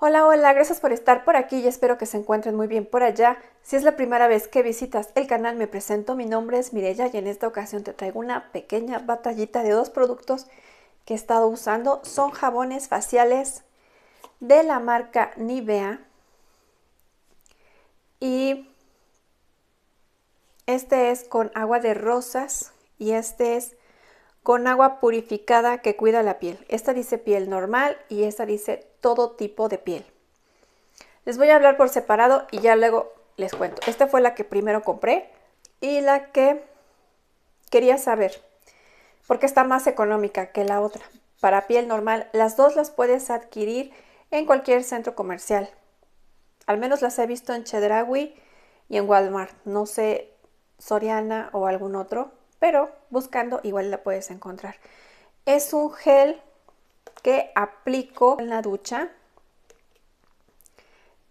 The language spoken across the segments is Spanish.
Hola, hola, gracias por estar por aquí y espero que se encuentren muy bien por allá. Si es la primera vez que visitas el canal, me presento, mi nombre es Mirella y en esta ocasión te traigo una pequeña batallita de dos productos que he estado usando. Son jabones faciales de la marca Nivea y este es con agua de rosas y este es con agua purificada que cuida la piel. Esta dice piel normal y esta dice todo tipo de piel. Les voy a hablar por separado y ya luego les cuento. Esta fue la que primero compré y la que quería saber porque está más económica que la otra. Para piel normal, las dos las puedes adquirir en cualquier centro comercial. Al menos las he visto en Chedraui y en Walmart. No sé, Soriana o algún otro, pero buscando igual la puedes encontrar. Es un gel que aplico en la ducha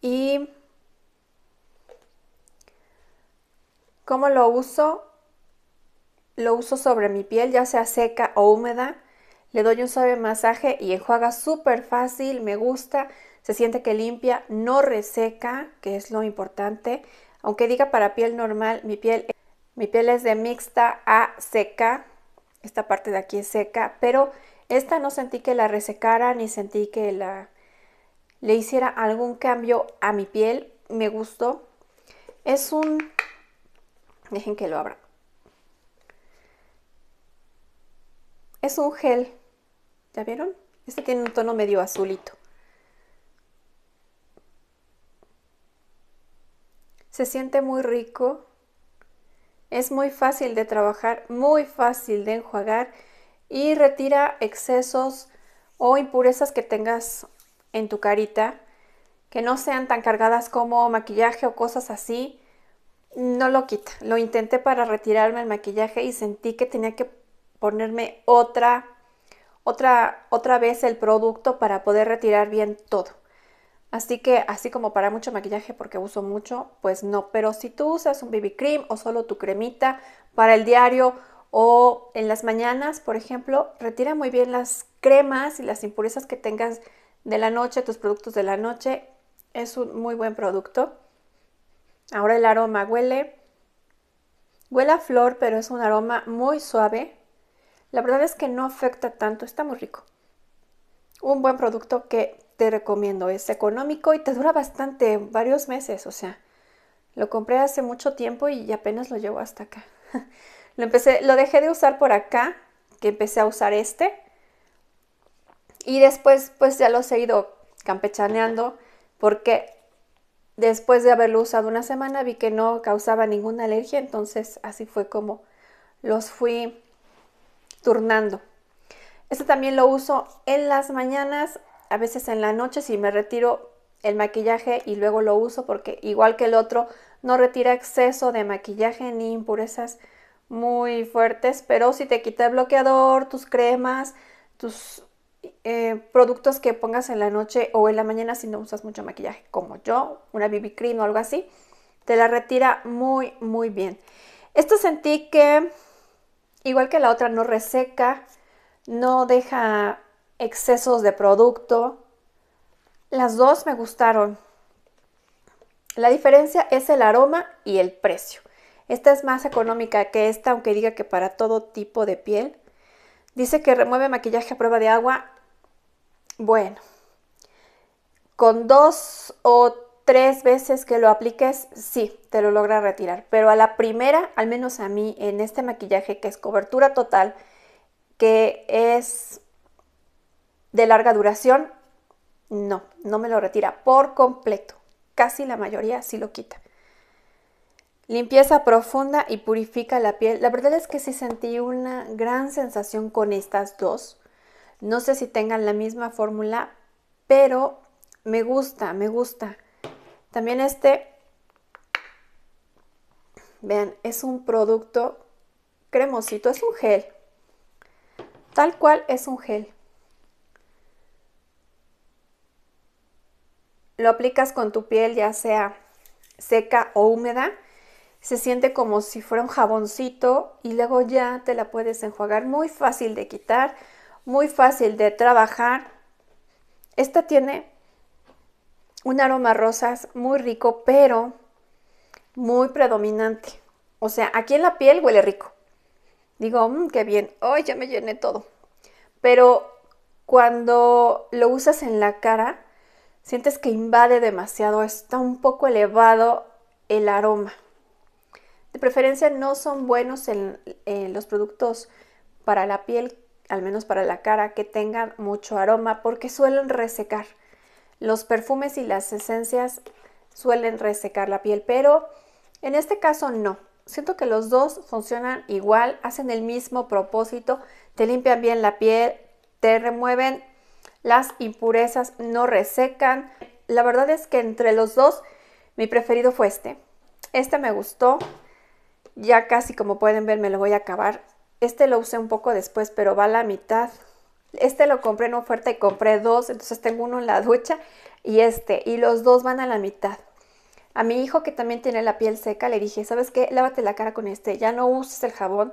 y ¿cómo lo uso? Lo uso sobre mi piel, ya sea seca o húmeda. Le doy un suave masaje y enjuaga súper fácil, me gusta, se siente que limpia, no reseca, que es lo importante. Aunque diga para piel normal, mi piel mi piel es de mixta a seca. Esta parte de aquí es seca, pero esta no sentí que la resecara ni sentí que la le hiciera algún cambio a mi piel. Me gustó. Es un... Dejen que lo abra. Es un gel. ¿Ya vieron? Este tiene un tono medio azulito. Se siente muy rico. Es muy fácil de trabajar, muy fácil de enjuagar y retira excesos o impurezas que tengas en tu carita, que no sean tan cargadas como maquillaje o cosas así. No lo quita. Lo intenté para retirarme el maquillaje y sentí que tenía que ponerme otra otra, otra vez el producto para poder retirar bien todo. Así que así como para mucho maquillaje porque uso mucho, pues no. Pero si tú usas un BB cream o solo tu cremita para el diario o en las mañanas, por ejemplo, retira muy bien las cremas y las impurezas que tengas de la noche, tus productos de la noche. Es un muy buen producto. Ahora el aroma huele. Huele a flor, pero es un aroma muy suave. La verdad es que no afecta tanto, está muy rico. Un buen producto que te recomiendo. Es económico y te dura bastante, varios meses, o sea. Lo compré hace mucho tiempo y apenas lo llevo hasta acá. lo, empecé, lo dejé de usar por acá, que empecé a usar este. Y después, pues ya los he ido campechaneando porque después de haberlo usado una semana vi que no causaba ninguna alergia, entonces así fue como los fui turnando. Este también lo uso en las mañanas a veces en la noche si me retiro el maquillaje y luego lo uso porque igual que el otro no retira exceso de maquillaje ni impurezas muy fuertes, pero si te quita el bloqueador, tus cremas, tus eh, productos que pongas en la noche o en la mañana si no usas mucho maquillaje, como yo, una BB cream o algo así, te la retira muy, muy bien. Esto sentí que, igual que la otra, no reseca, no deja excesos de producto. Las dos me gustaron. La diferencia es el aroma y el precio. Esta es más económica que esta, aunque diga que para todo tipo de piel. Dice que remueve maquillaje a prueba de agua. Bueno, con dos o tres veces que lo apliques, sí, te lo logra retirar. Pero a la primera, al menos a mí, en este maquillaje que es cobertura total, que es de larga duración, no, no me lo retira por completo. Casi la mayoría sí lo quita. Limpieza profunda y purifica la piel. La verdad es que sí sentí una gran sensación con estas dos. No sé si tengan la misma fórmula, pero me gusta, me gusta. También este, vean, es un producto cremosito, es un gel. Tal cual es un gel. lo aplicas con tu piel ya sea seca o húmeda, se siente como si fuera un jaboncito y luego ya te la puedes enjuagar, muy fácil de quitar, muy fácil de trabajar. Esta tiene un aroma a rosas muy rico, pero muy predominante. O sea, aquí en la piel huele rico. Digo, mm, qué bien, hoy ya me llené todo. Pero cuando lo usas en la cara, sientes que invade demasiado, está un poco elevado el aroma. De preferencia no son buenos los productos para la piel, al menos para la cara, que tengan mucho aroma porque suelen resecar. Los perfumes y las esencias suelen resecar la piel, pero en este caso no. Siento que los dos funcionan igual, hacen el mismo propósito, te limpian bien la piel, te remueven las impurezas no resecan. La verdad es que entre los dos mi preferido fue este. Este me gustó, ya casi como pueden ver me lo voy a acabar. Este lo usé un poco después, pero va a la mitad. Este lo compré en oferta y compré dos, entonces tengo uno en la ducha y este, y los dos van a la mitad. A mi hijo que también tiene la piel seca le dije, ¿sabes qué? Lávate la cara con este, ya no uses el jabón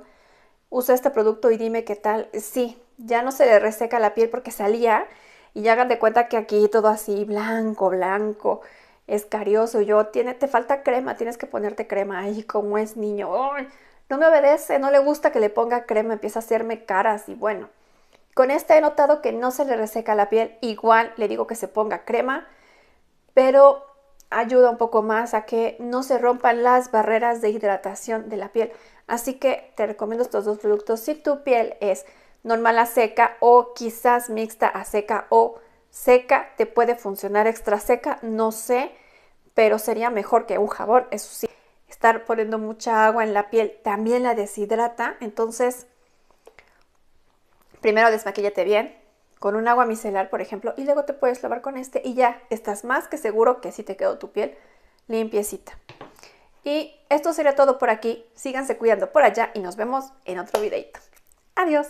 usa este producto y dime qué tal. Sí, ya no se le reseca la piel porque salía y ya hagan de cuenta que aquí todo así blanco, blanco, escarioso. Yo, tiene, te falta crema, tienes que ponerte crema. ahí como es niño. no me obedece, no le gusta que le ponga crema, empieza a hacerme caras y bueno. Con este he notado que no se le reseca la piel, igual le digo que se ponga crema, pero ayuda un poco más a que no se rompan las barreras de hidratación de la piel. Así que te recomiendo estos dos productos si tu piel es normal a seca o quizás mixta a seca o seca, te puede funcionar extra seca, no sé, pero sería mejor que un jabón, eso sí. Estar poniendo mucha agua en la piel también la deshidrata, entonces primero desmaquíllate bien con un agua micelar, por ejemplo, y luego te puedes lavar con este y ya estás más que seguro que si te quedó tu piel limpiecita. Y esto sería todo por aquí. Síganse cuidando por allá y nos vemos en otro videito. Adiós.